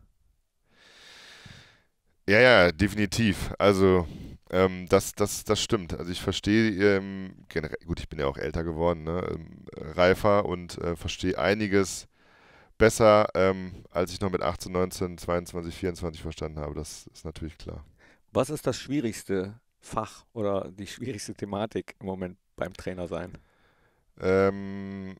Ja, ja, definitiv. Also ähm, das, das, das stimmt. Also ich verstehe, ähm, gut, ich bin ja auch älter geworden, ne? ähm, reifer und äh, verstehe einiges besser, ähm, als ich noch mit 18, 19, 22, 24 verstanden habe. Das ist natürlich klar. Was ist das schwierigste Fach oder die schwierigste Thematik im Moment beim Trainer sein? Ähm,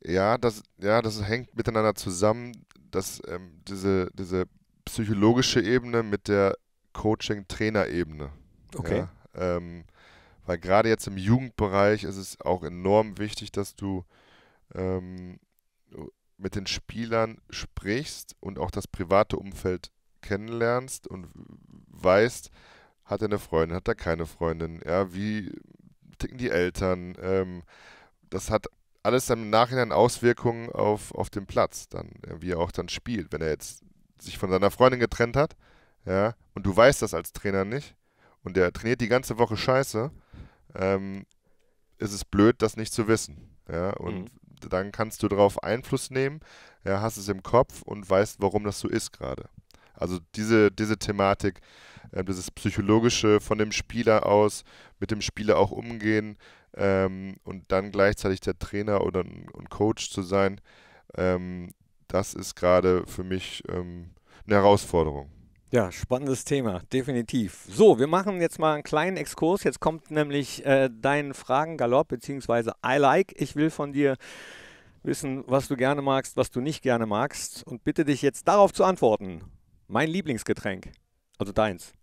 ja, das, ja, das hängt miteinander zusammen, dass ähm, diese, diese psychologische Ebene mit der Coaching-Trainer-Ebene. Okay. Ja, ähm, weil gerade jetzt im Jugendbereich ist es auch enorm wichtig, dass du ähm, mit den Spielern sprichst und auch das private Umfeld kennenlernst und weißt, hat er eine Freundin, hat er keine Freundin, ja, wie ticken die Eltern, ähm, das hat alles dann im Nachhinein Auswirkungen auf, auf den Platz, dann, äh, wie er auch dann spielt. Wenn er jetzt sich von seiner Freundin getrennt hat, ja, und du weißt das als Trainer nicht, und der trainiert die ganze Woche scheiße, ähm, ist es blöd, das nicht zu wissen. Ja, und mhm. dann kannst du darauf Einfluss nehmen, ja, hast es im Kopf und weißt, warum das so ist gerade. Also diese, diese Thematik, äh, dieses Psychologische von dem Spieler aus, mit dem Spieler auch umgehen ähm, und dann gleichzeitig der Trainer oder und Coach zu sein, ähm, das ist gerade für mich ähm, eine Herausforderung. Ja, spannendes Thema, definitiv. So, wir machen jetzt mal einen kleinen Exkurs. Jetzt kommt nämlich äh, dein Fragengalopp, beziehungsweise I like. Ich will von dir wissen, was du gerne magst, was du nicht gerne magst und bitte dich jetzt darauf zu antworten. Mein Lieblingsgetränk. Also deins.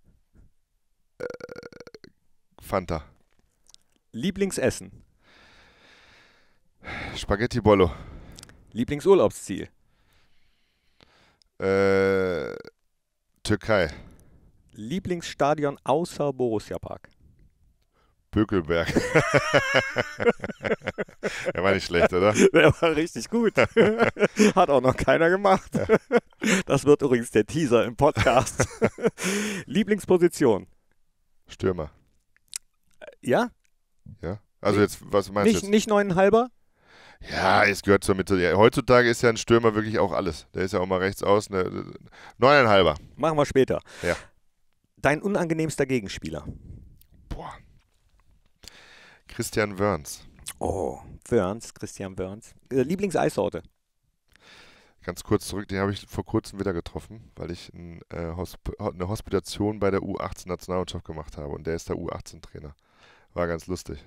Äh, Fanta. Lieblingsessen. Spaghetti Bollo. Lieblingsurlaubsziel. Äh, Türkei. Lieblingsstadion außer Borussia Park. Bökelberg. er war nicht schlecht, oder? Der war richtig gut. Hat auch noch keiner gemacht. Das wird übrigens der Teaser im Podcast. Lieblingsposition? Stürmer. Ja? Ja. Also jetzt, was meinst nicht, du? Jetzt? Nicht neuneinhalber? Ja, es gehört zur Mitte. Ja, heutzutage ist ja ein Stürmer wirklich auch alles. Der ist ja auch mal rechts aus. Ne, neuneinhalber. Machen wir später. Ja. Dein unangenehmster Gegenspieler? Christian Wörns. Oh, Wörns, Christian Wörns. Äh, Lieblingseissorte? Ganz kurz zurück, den habe ich vor kurzem wieder getroffen, weil ich ein, äh, Hosp eine Hospitation bei der U18-Nationalmannschaft gemacht habe und der ist der U18-Trainer. War ganz lustig.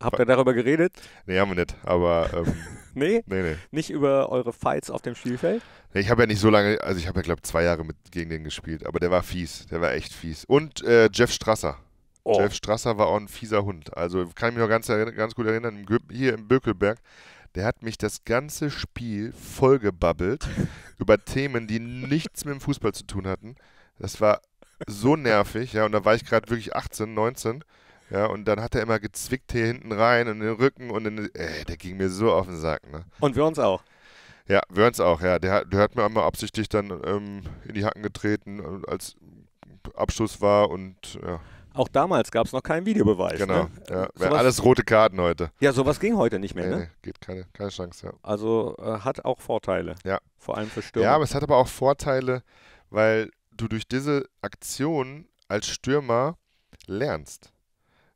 Habt ihr darüber geredet? Nee, haben wir nicht, aber. Ähm, nee? nee? Nee, Nicht über eure Fights auf dem Spielfeld? Nee, ich habe ja nicht so lange, also ich habe ja, glaube ich, zwei Jahre mit, gegen den gespielt, aber der war fies, der war echt fies. Und äh, Jeff Strasser Oh. Jeff Strasser war auch ein fieser Hund. Also kann ich mich noch ganz, ganz gut erinnern, hier im Bökelberg, der hat mich das ganze Spiel vollgebabbelt über Themen, die nichts mit dem Fußball zu tun hatten. Das war so nervig, ja, und da war ich gerade wirklich 18, 19. Ja, und dann hat er immer gezwickt hier hinten rein und den Rücken und den, ey, äh, der ging mir so auf den Sack, ne? Und wir uns auch. Ja, wir uns auch, ja. Der, der hat mir einmal absichtlich dann ähm, in die Hacken getreten, äh, als Abschluss war und ja. Auch damals gab es noch keinen Videobeweis. Genau. Ne? Ja. Wären alles rote Karten heute. Ja, sowas ging heute nicht mehr. Nee, ne? nee, geht keine, keine Chance. Ja. Also äh, hat auch Vorteile. Ja. Vor allem für Stürmer. Ja, aber es hat aber auch Vorteile, weil du durch diese Aktion als Stürmer lernst.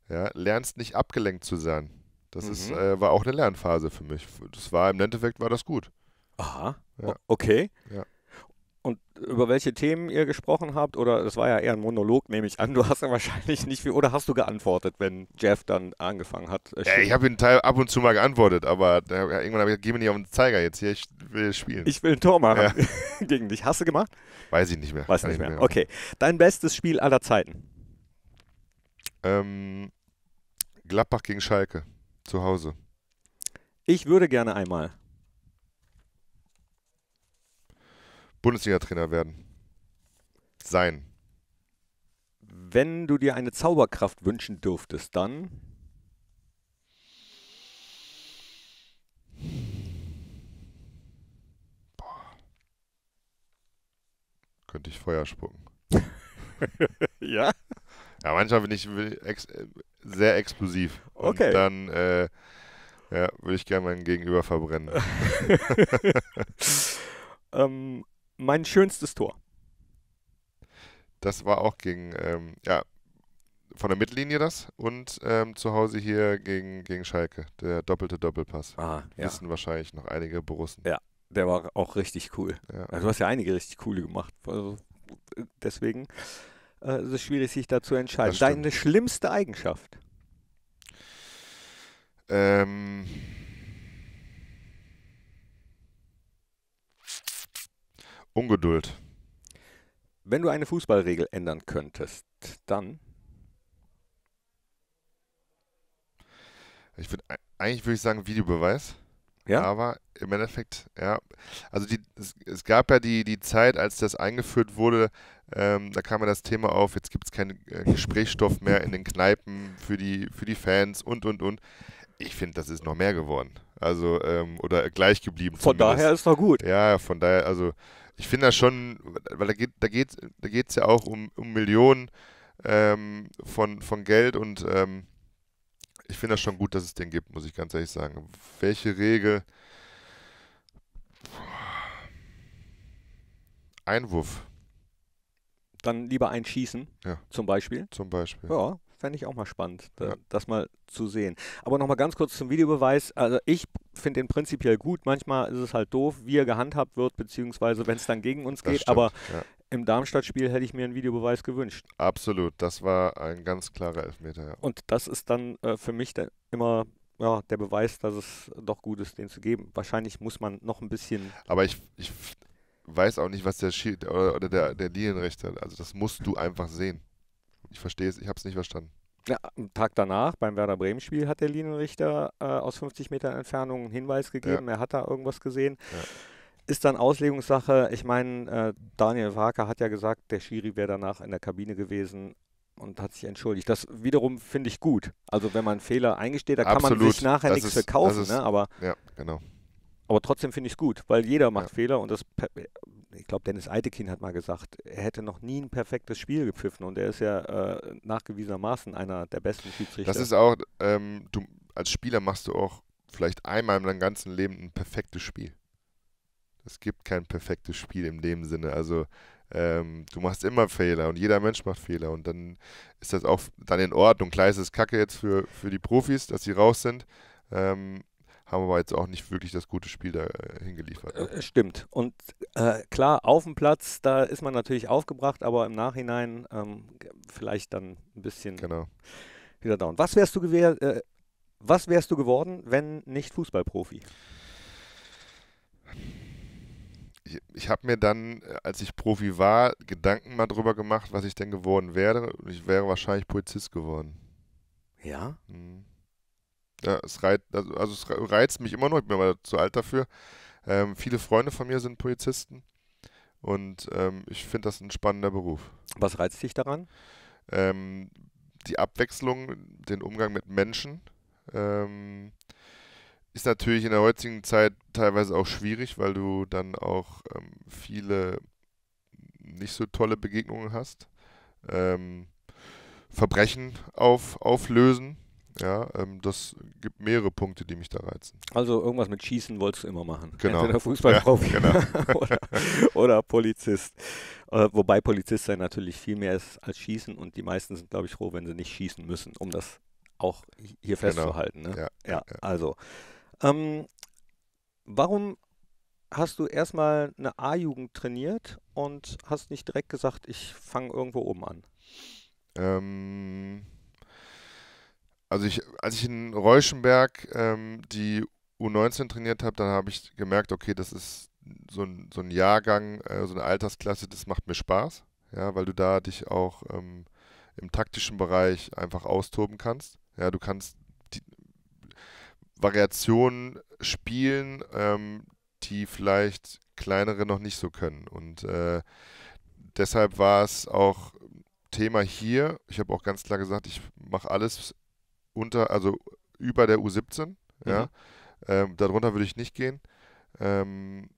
Ja, lernst nicht abgelenkt zu sein. Das mhm. ist, äh, war auch eine Lernphase für mich. Das war im Endeffekt war das gut. Aha. Ja. Okay. Ja und über welche Themen ihr gesprochen habt, oder es war ja eher ein Monolog, nehme ich an. Du hast ja wahrscheinlich nicht viel, oder hast du geantwortet, wenn Jeff dann angefangen hat? Äh, ja, ich habe ihn Teil ab und zu mal geantwortet, aber äh, irgendwann habe ich gesagt, geh mir nicht auf den Zeiger jetzt hier, ich will spielen. Ich will ein Tor machen ja. gegen dich. Hast du gemacht? Weiß ich nicht mehr. Weiß nicht mehr. nicht mehr. Okay. Dein bestes Spiel aller Zeiten? Ähm, Gladbach gegen Schalke, zu Hause. Ich würde gerne einmal. Bundesliga-Trainer werden. Sein. Wenn du dir eine Zauberkraft wünschen dürftest, dann. Boah. Könnte ich Feuer spucken. ja? Ja, manchmal bin ich, ex, sehr explosiv. Und okay. dann äh, ja, würde ich gerne meinen Gegenüber verbrennen. ähm, mein schönstes Tor. Das war auch gegen, ähm, ja, von der Mittellinie das und ähm, zu Hause hier gegen, gegen Schalke, der doppelte Doppelpass. Ah, ja. Wissen wahrscheinlich noch einige Borussen. Ja, der war auch richtig cool. Ja. Also, du hast ja einige richtig coole gemacht. Also, deswegen äh, ist es schwierig, sich da zu entscheiden. Deine schlimmste Eigenschaft? Ähm Ungeduld. Wenn du eine Fußballregel ändern könntest, dann? Ich würde eigentlich würde ich sagen Videobeweis. Ja. Aber im Endeffekt, ja. Also die, es, es, gab ja die, die Zeit, als das eingeführt wurde, ähm, da kam ja das Thema auf, jetzt gibt es keinen äh, Gesprächsstoff mehr in den Kneipen für die, für die Fans und und und. Ich finde, das ist noch mehr geworden. Also, ähm, oder gleich geblieben. Von zumindest. daher ist noch gut. Ja, von daher, also ich finde das schon, weil da geht da geht da ja auch um, um Millionen ähm, von, von Geld und ähm, ich finde das schon gut, dass es den gibt, muss ich ganz ehrlich sagen. Welche Regel? Einwurf. Dann lieber einschießen, ja. zum Beispiel. Zum Beispiel. Ja, fände ich auch mal spannend, da, ja. das mal zu sehen. Aber nochmal ganz kurz zum Videobeweis. Also ich finde den prinzipiell gut. Manchmal ist es halt doof, wie er gehandhabt wird, beziehungsweise wenn es dann gegen uns das geht. Stimmt, aber ja. im Darmstadt-Spiel hätte ich mir einen Videobeweis gewünscht. Absolut, das war ein ganz klarer Elfmeter. Ja. Und das ist dann äh, für mich dann immer ja, der Beweis, dass es doch gut ist, den zu geben. Wahrscheinlich muss man noch ein bisschen. Aber ich, ich weiß auch nicht, was der Schied oder, der, der Linienrichter, also das musst du einfach sehen. Ich verstehe es, ich habe es nicht verstanden. Ja, am Tag danach, beim Werder Bremen-Spiel, hat der Linienrichter äh, aus 50 Metern Entfernung einen Hinweis gegeben, ja. er hat da irgendwas gesehen. Ja. Ist dann Auslegungssache. Ich meine, äh, Daniel Wagner hat ja gesagt, der Schiri wäre danach in der Kabine gewesen und hat sich entschuldigt. Das wiederum finde ich gut. Also wenn man Fehler eingesteht, da kann man sich nachher das nichts ist, verkaufen. Ist, ne? Aber ja, genau aber trotzdem finde ich es gut, weil jeder macht ja. Fehler und das, äh, ich glaube, Dennis Eitekin hat mal gesagt, er hätte noch nie ein perfektes Spiel gepfiffen und er ist ja äh, nachgewiesenermaßen einer der besten Schiedsrichter. Das ist auch, ähm, du als Spieler machst du auch vielleicht einmal in deinem ganzen Leben ein perfektes Spiel. Es gibt kein perfektes Spiel in dem Sinne. Also ähm, du machst immer Fehler und jeder Mensch macht Fehler und dann ist das auch dann in Ordnung. Klar ist es kacke jetzt für, für die Profis, dass sie raus sind. Ähm, haben aber jetzt auch nicht wirklich das gute Spiel da äh, hingeliefert. Ne? Äh, stimmt. Und äh, klar, auf dem Platz, da ist man natürlich aufgebracht, aber im Nachhinein ähm, vielleicht dann ein bisschen genau. wieder down. Was wärst du äh, was wärst du geworden, wenn nicht Fußballprofi? ich, ich habe mir dann, äh, als ich Profi war, Gedanken mal drüber gemacht, was ich denn geworden wäre. Ich wäre wahrscheinlich Polizist geworden. Ja? Mhm. Ja, es reizt, also, also es reizt mich immer noch, ich bin aber zu alt dafür. Ähm, viele Freunde von mir sind Polizisten und ähm, ich finde das ein spannender Beruf. Was reizt dich daran? Ähm, die Abwechslung, den Umgang mit Menschen ähm, ist natürlich in der heutigen Zeit teilweise auch schwierig, weil du dann auch ähm, viele nicht so tolle Begegnungen hast. Ähm, Verbrechen auf, auflösen ja, ähm, das gibt mehrere Punkte, die mich da reizen. Also irgendwas mit Schießen wolltest du immer machen. Genau. Entweder Fußballprofi ja, genau. oder, oder, Polizist. Äh, wobei Polizist sein natürlich viel mehr ist als Schießen und die meisten sind, glaube ich, froh, wenn sie nicht schießen müssen, um das auch hier genau. festzuhalten. Genau. Ne? Ja, ja, ja, also. Ähm, warum hast du erstmal eine A-Jugend trainiert und hast nicht direkt gesagt, ich fange irgendwo oben an? Ähm, also ich, als ich in Reuschenberg ähm, die U19 trainiert habe, dann habe ich gemerkt, okay, das ist so ein, so ein Jahrgang, äh, so eine Altersklasse, das macht mir Spaß, ja, weil du da dich auch ähm, im taktischen Bereich einfach austoben kannst. Ja, du kannst Variationen spielen, ähm, die vielleicht kleinere noch nicht so können. Und äh, deshalb war es auch Thema hier. Ich habe auch ganz klar gesagt, ich mache alles unter, also über der U17. Mhm. Ja. Ähm, darunter würde ich nicht gehen, ähm,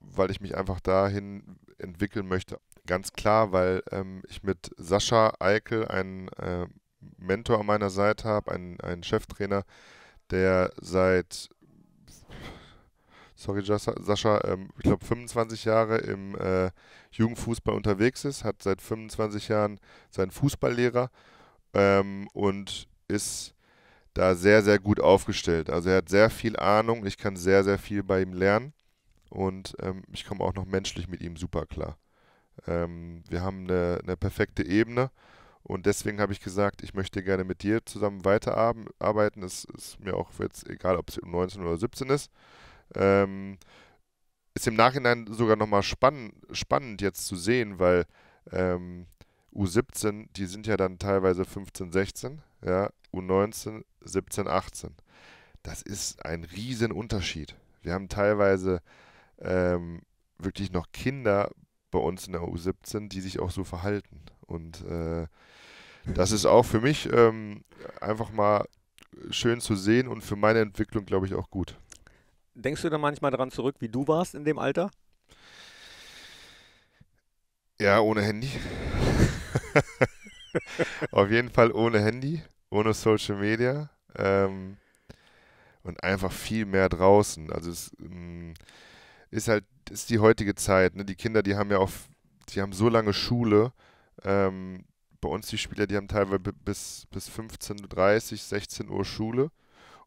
weil ich mich einfach dahin entwickeln möchte. Ganz klar, weil ähm, ich mit Sascha Eickel einen äh, Mentor an meiner Seite habe, einen, einen Cheftrainer, der seit, sorry Sascha, ähm, ich glaube 25 Jahre im äh, Jugendfußball unterwegs ist, hat seit 25 Jahren seinen Fußballlehrer ähm, und ist da sehr, sehr gut aufgestellt. Also er hat sehr viel Ahnung, ich kann sehr, sehr viel bei ihm lernen und ähm, ich komme auch noch menschlich mit ihm super klar. Ähm, wir haben eine, eine, perfekte Ebene und deswegen habe ich gesagt, ich möchte gerne mit dir zusammen weiterarbeiten. Es ist mir auch jetzt egal, ob es um 19 oder 17 ist. Ähm, ist im Nachhinein sogar nochmal spann spannend jetzt zu sehen, weil ähm, U17, die sind ja dann teilweise 15, 16, ja, U19, 17, 18. Das ist ein Riesenunterschied. Wir haben teilweise ähm, wirklich noch Kinder bei uns in der U17, die sich auch so verhalten. Und äh, das ist auch für mich ähm, einfach mal schön zu sehen und für meine Entwicklung, glaube ich, auch gut. Denkst du da manchmal daran zurück, wie du warst in dem Alter? Ja, ohne Handy. Auf jeden Fall ohne Handy, ohne Social Media ähm, und einfach viel mehr draußen. Also es ähm, ist halt, ist die heutige Zeit. Ne? Die Kinder, die haben ja auch, die haben so lange Schule. Ähm, bei uns die Spieler, die haben teilweise bis, bis 15.30 Uhr, 16 Uhr Schule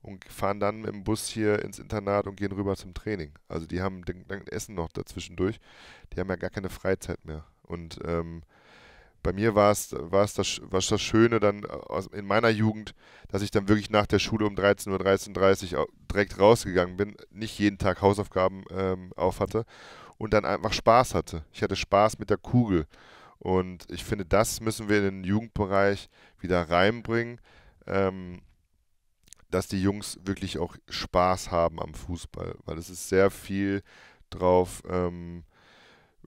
und fahren dann im Bus hier ins Internat und gehen rüber zum Training. Also die haben dann Essen noch dazwischendurch. Die haben ja gar keine Freizeit mehr. Und ähm, bei mir war es, war es das, war das Schöne dann äh, aus, in meiner Jugend, dass ich dann wirklich nach der Schule um 13 Uhr, 13.30 Uhr direkt rausgegangen bin, nicht jeden Tag Hausaufgaben ähm, auf hatte und dann einfach Spaß hatte. Ich hatte Spaß mit der Kugel. Und ich finde, das müssen wir in den Jugendbereich wieder reinbringen, ähm, dass die Jungs wirklich auch Spaß haben am Fußball, weil es ist sehr viel drauf. Ähm,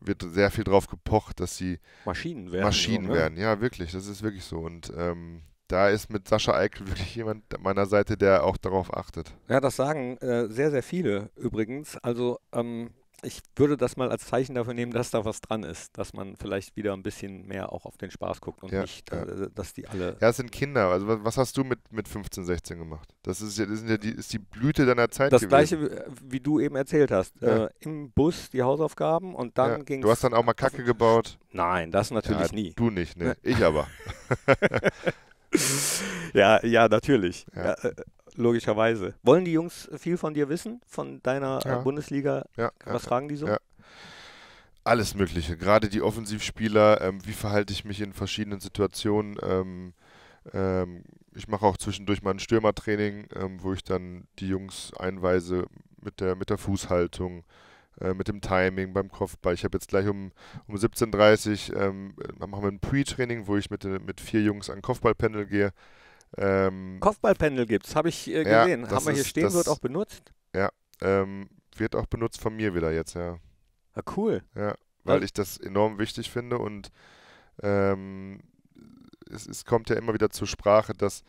wird sehr viel drauf gepocht, dass sie Maschinen werden. Maschinen so, ne? werden, ja, wirklich. Das ist wirklich so. Und ähm, da ist mit Sascha Eikel wirklich jemand meiner Seite, der auch darauf achtet. Ja, das sagen äh, sehr, sehr viele übrigens. Also ähm, ich würde das mal als Zeichen dafür nehmen, dass da was dran ist, dass man vielleicht wieder ein bisschen mehr auch auf den Spaß guckt und ja, nicht, ja. Äh, dass die alle. Ja, es sind Kinder. Also was, hast du mit, mit 15, 16 gemacht? Das ist ja, das ja die, ist die Blüte deiner Zeit. Das gewesen. gleiche, wie du eben erzählt hast. Äh, Im Bus die Hausaufgaben und dann ja. ging Du hast dann auch mal Kacke gebaut. Nein, das natürlich nie. Du nicht, ne? Ich aber. ja, ja, natürlich. Ja. Äh, logischerweise. Wollen die Jungs viel von dir wissen, von deiner äh, ja. Bundesliga? Ja, Was ja, fragen die so? Alles Mögliche, gerade die Offensivspieler, ähm, wie verhalte ich mich in verschiedenen Situationen. Ähm, ähm, ich mache auch zwischendurch mal ein Stürmertraining, ähm, wo ich dann die Jungs einweise mit der, mit der Fußhaltung, äh, mit dem Timing beim Kopfball. Ich habe jetzt gleich um, um 17.30 Uhr ähm, äh, machen wir ein Pre-Training, wo ich mit, mit vier Jungs an Kopfballpanel gehe. Ähm, Kopfballpendel gibt es, habe ich äh, gesehen. Ja, Haben wir hier ist, stehen, wird auch benutzt. Ja, ähm, wird auch benutzt von mir wieder jetzt, ja. Ah, cool. Ja, weil Was? ich das enorm wichtig finde und ähm, es, es, kommt ja immer wieder zur Sprache, dass,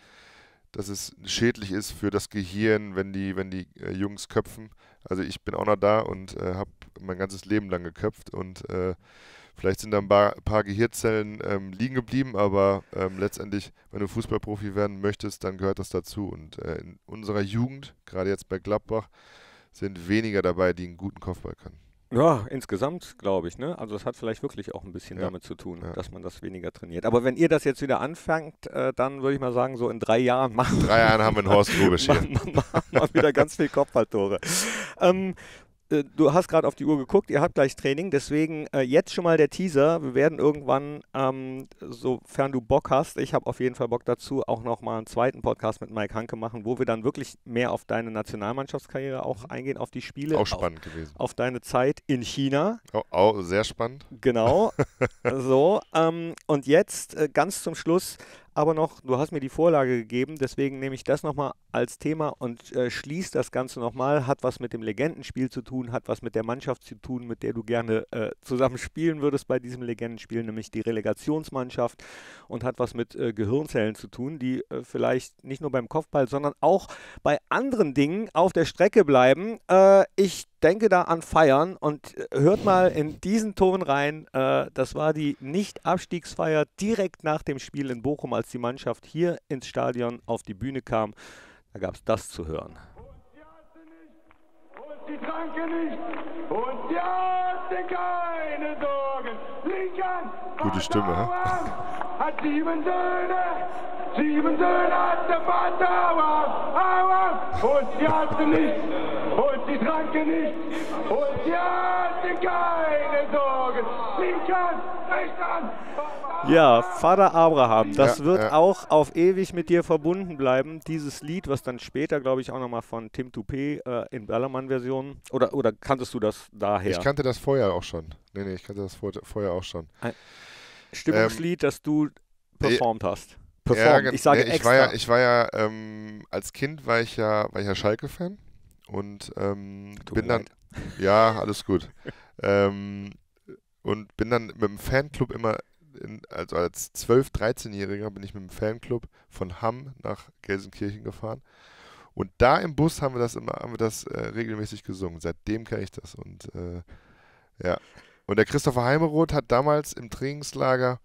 dass es schädlich ist für das Gehirn, wenn die, wenn die äh, Jungs köpfen. Also ich bin auch noch da und äh, habe mein ganzes Leben lang geköpft und äh, Vielleicht sind da ein paar, Gehirnzellen ähm, liegen geblieben, aber ähm, letztendlich, wenn du Fußballprofi werden möchtest, dann gehört das dazu. Und äh, in unserer Jugend, gerade jetzt bei Gladbach, sind weniger dabei, die einen guten Kopfball können. Ja, insgesamt glaube ich. Ne? Also das hat vielleicht wirklich auch ein bisschen ja. damit zu tun, ja. dass man das weniger trainiert. Aber wenn ihr das jetzt wieder anfängt, äh, dann würde ich mal sagen, so in drei Jahren machen. wir... drei Jahren haben wir einen Horst Rubisch hier. Machen, machen, machen, machen wieder ganz viel Kopfballtore. Ähm, äh, du hast gerade auf die Uhr geguckt, ihr habt gleich Training, deswegen äh, jetzt schon mal der Teaser. Wir werden irgendwann, ähm, sofern du Bock hast, ich habe auf jeden Fall Bock dazu, auch nochmal einen zweiten Podcast mit Mike Hanke machen, wo wir dann wirklich mehr auf deine Nationalmannschaftskarriere auch mhm. eingehen, auf die Spiele. Auch spannend auf, gewesen. Auf deine Zeit in China. Auch, auch sehr spannend. Genau. so, ähm, und jetzt äh, ganz zum Schluss aber noch, du hast mir die Vorlage gegeben, deswegen nehme ich das nochmal als Thema und äh, schließe das Ganze nochmal. Hat was mit dem Legendenspiel zu tun, hat was mit der Mannschaft zu tun, mit der du gerne äh, zusammen spielen würdest bei diesem Legendenspiel, nämlich die Relegationsmannschaft und hat was mit äh, Gehirnzellen zu tun, die äh, vielleicht nicht nur beim Kopfball, sondern auch bei anderen Dingen auf der Strecke bleiben. Äh, ich denke da an Feiern und äh, hört mal in diesen Ton rein. Äh, das war die Nicht-Abstiegsfeier direkt nach dem Spiel in Bochum, als die Mannschaft hier ins Stadion auf die Bühne kam. Da gab es das zu hören. Und die Tranke nicht und die hatte keine Sorgen. Lincoln Gute Stimme. Hat sieben Söhne, sieben Söhne hat der Vater, aber, aber und die hatte nicht. Holt die Tranke nicht! Holt die Ernte! Keine Sorge! Links an! Rechts an! Ja, Vater Abraham, das ja, wird ja. auch auf ewig mit dir verbunden bleiben. Dieses Lied, was dann später, glaube ich, auch nochmal von Tim Toupé äh, in Ballermann-Version. Oder, oder kanntest du das daher? Ich kannte das vorher auch schon. Nee, nee, ich kannte das vorher auch schon. Ein Stimmungslied, ähm, das du performt äh, hast. Performt. Ja, ich sage nee, ich extra. War ja, ich war ja, ähm, als Kind war ich ja, war ich ja Schalke-Fan und ähm, bin dann, ja, alles gut. ähm, und bin dann mit dem Fanclub immer, in, also als 12-, 13-Jähriger bin ich mit dem Fanclub von Hamm nach Gelsenkirchen gefahren. Und da im Bus haben wir das immer, haben wir das äh, regelmäßig gesungen. Seitdem kenne ich das. Und äh, ja. Und der Christopher Heimeroth hat damals im Trainingslager,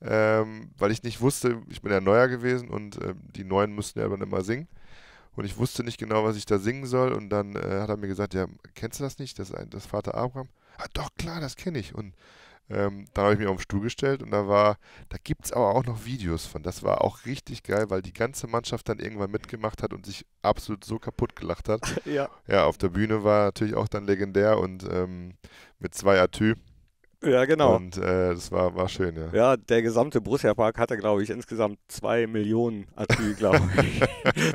ähm, weil ich nicht wusste, ich bin ja neuer gewesen und äh, die Neuen müssten ja dann immer singen und ich wusste nicht genau, was ich da singen soll. Und dann äh, hat er mir gesagt, ja, kennst du das nicht, das, das Vater Abraham? Ah, doch, klar, das kenne ich. Und ähm, dann habe ich mich auf den Stuhl gestellt und da war, da gibt es aber auch noch Videos von. Das war auch richtig geil, weil die ganze Mannschaft dann irgendwann mitgemacht hat und sich absolut so kaputt gelacht hat. ja. Ja, auf der Bühne war natürlich auch dann legendär und ähm, mit zwei Atü. Ja, genau. Und äh, das war, war schön, ja. Ja, der gesamte Borussia Park hatte, glaube ich, insgesamt zwei Millionen Atü, glaube ich.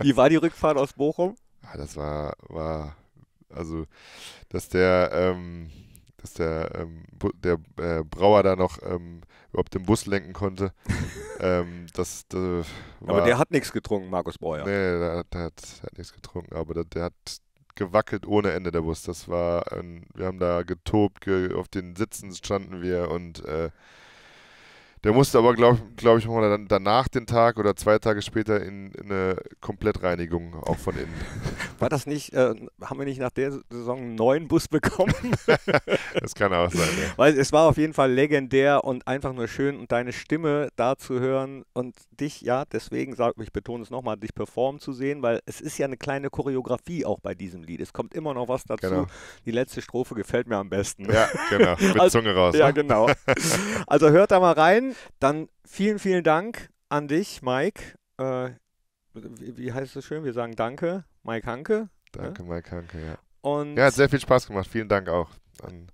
Wie war die Rückfahrt aus Bochum? Ja, ah, das war, war, also, dass der, ähm, dass der, ähm, der äh, Brauer da noch ähm, überhaupt den Bus lenken konnte. ähm, das, das äh, war, aber der hat nichts getrunken, Markus Breuer. Nee, der, der, hat, der hat nichts getrunken, aber der, der, hat gewackelt ohne Ende der Bus. Das war, ähm, wir haben da getobt, ge auf den Sitzen standen wir und äh, der musste aber, glaube glaub ich, mal dann, danach den Tag oder zwei Tage später in, in eine Komplettreinigung, auch von innen. War das nicht, äh, haben wir nicht nach der Saison einen neuen Bus bekommen? das kann auch sein. Ja. Weil es war auf jeden Fall legendär und einfach nur schön und deine Stimme da zu hören und dich, ja, deswegen, sag, ich betone es nochmal, dich performen zu sehen, weil es ist ja eine kleine Choreografie auch bei diesem Lied. Es kommt immer noch was dazu. Genau. Die letzte Strophe gefällt mir am besten. Ja, genau. Mit also, Zunge raus. Ja, ne? genau. Also hört da mal rein. Dann vielen, vielen Dank an dich, Mike. Äh, wie heißt es schön? Wir sagen Danke, Mike Hanke. Ne? Danke, ne? Mike Hanke, ja. Und ja, hat sehr viel Spaß gemacht. Vielen Dank auch an,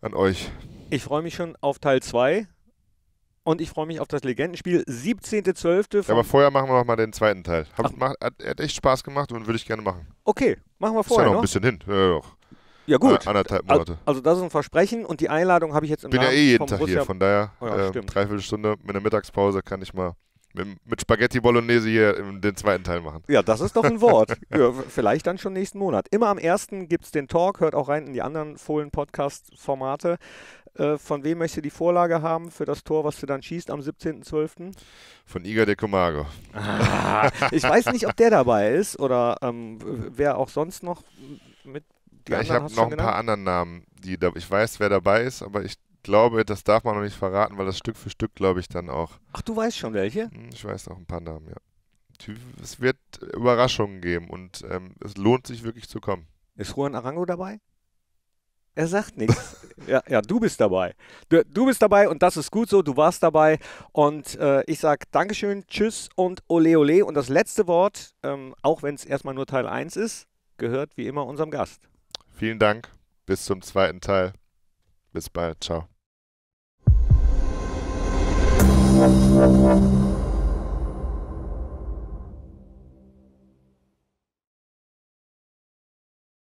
an euch. Ich freue mich schon auf Teil 2 und ich freue mich auf das Legendenspiel 17.12. Aber vorher machen wir noch mal den zweiten Teil. Hab, macht, hat, hat, echt Spaß gemacht und würde ich gerne machen. Okay, machen wir vorher. Ist ja noch, noch. ein bisschen hin. Ja, doch. Ja gut. Äh, anderthalb Monate. Also das ist ein Versprechen und die Einladung habe ich jetzt im Bin Namen ja eh jeden Tag Borussia hier, von daher oh ja, äh, dreiviertel Stunde mit einer Mittagspause kann ich mal mit, mit, Spaghetti Bolognese hier den zweiten Teil machen. Ja, das ist doch ein Wort. ja, vielleicht dann schon nächsten Monat. Immer am ersten gibt es den Talk, hört auch rein in die anderen Fohlen-Podcast-Formate. Äh, von wem möchtest du die Vorlage haben für das Tor, was du dann schießt am 17.12.? Von Iga de Comago. Ah, ich weiß nicht, ob der dabei ist oder ähm, wer auch sonst noch mit ja, ich habe noch ein paar anderen Namen, die da, ich weiß, wer dabei ist, aber ich glaube, das darf man noch nicht verraten, weil das Stück für Stück, glaube ich, dann auch. Ach, du weißt schon welche? Hm, ich weiß noch ein paar Namen, ja. Es wird Überraschungen geben und ähm, es lohnt sich wirklich zu kommen. Ist Juan Arango dabei? Er sagt nichts. Ja, ja, du bist dabei. Du, du, bist dabei und das ist gut so. Du warst dabei. Und äh, ich sage Dankeschön, Tschüss und Ole Ole. Und das letzte Wort, ähm, auch wenn es erstmal nur Teil 1 ist, gehört wie immer unserem Gast. Vielen Dank. Bis zum zweiten Teil. Bis bald. Ciao.